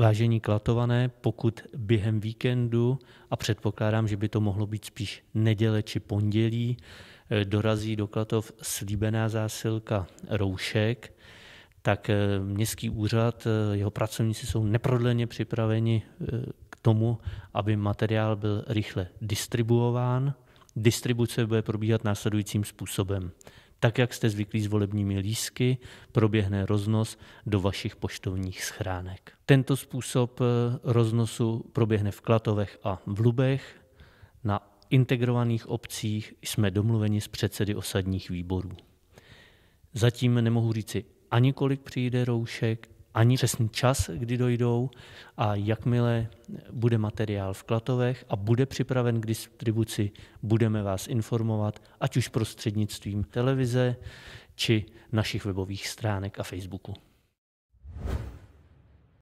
Vážení klatované, pokud během víkendu, a předpokládám, že by to mohlo být spíš neděle či pondělí, eh, dorazí do Klatov slíbená zásilka roušek, tak eh, městský úřad, eh, jeho pracovníci jsou neprodleně připraveni k tomu, aby materiál byl rychle distribuován. Distribuce bude probíhat následujícím způsobem. Tak, jak jste zvyklí s volebními lísky, proběhne roznos do vašich poštovních schránek. Tento způsob eh, roznosu proběhne v Klatovech a v Lubech. Na integrovaných obcích jsme domluveni s předsedy osadních výborů. Zatím nemohu říci ani kolik přijde roušek, ani přesný čas, kdy dojdou a jakmile bude materiál v Klatovech a bude připraven k distribuci, budeme vás informovat, ať už prostřednictvím televize, či našich webových stránek a Facebooku.